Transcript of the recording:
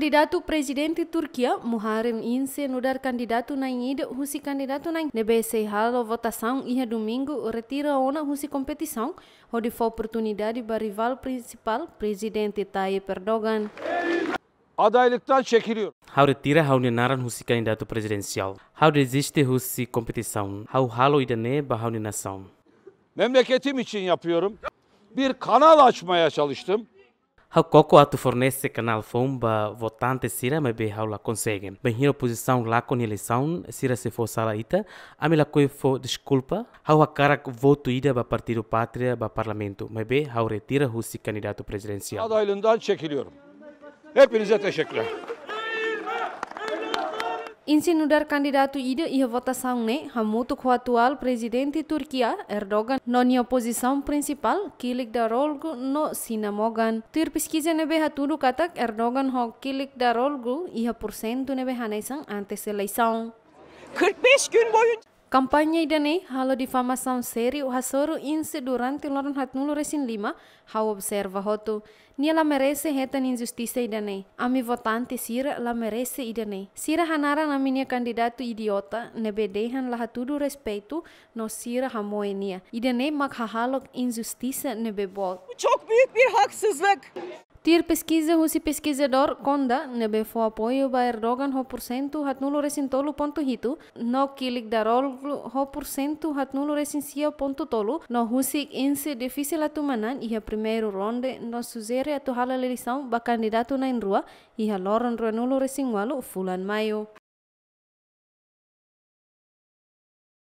candidato presidente Turquia, Muharrem Ince, não é candidato na ida, husi candidato na debe ser halo votação e domingo retira ona husi competição, onde foi oportunidade para rival principal, presidente Tayyip Erdogan. adaylıktan çekiliyor. Havre tira havne naran husi candidato presidencial. Havre existe husi competição. Hav halo idene ba havne nação. Memleketim için yapıyorum. Bir kanal açmaya çalıştım hakoko atu fornece canal fomba votante sira mebe haula consegue bem hira posição lá com eleição sira se for sala ita amila koi fo desculpa hau hakara voto ida ba partido patria, ba parlamento me mebe hau retira husi candidato presidencial. Adaylığından çekiliyorum. Hepinize teşekkürler. Insinudar candidato ide ia votação ne hamuto com o atual presidente Erdogan noni oposisaun principal kilik da rolgu no sinamogan. Tirpis kize nebe hatudu katak Erdogan ho kilik da rolgu ia por nebe hanesan antes 45 gün boyunca Kampanye idane halo fama séria seri uhasoru insi durante o hat nulu resin lima hau observa hotu. Nia la merese hetan injustice idane. Ami votanti votante sira la merece idane. Sira hanara nami nia kandidatu idiota nebedehan la hatudu respeito no sira hamoe nia. Idane mak hahalok injustice nebebol. Çok büyük bir haksızlık. Tir pesquisa husi pesquisador konda nebe fo apoio ba Erdogan ho porcento hat nulo resin tolu ponto hitu, no kilik darol ho porcento hat nulo resin sio ponto tolu, no husi inse difícil atumanan iha primeiro ronde no suzere atu hala eleição ba candidato na enrua iha loron renulo resin walu fulan maio.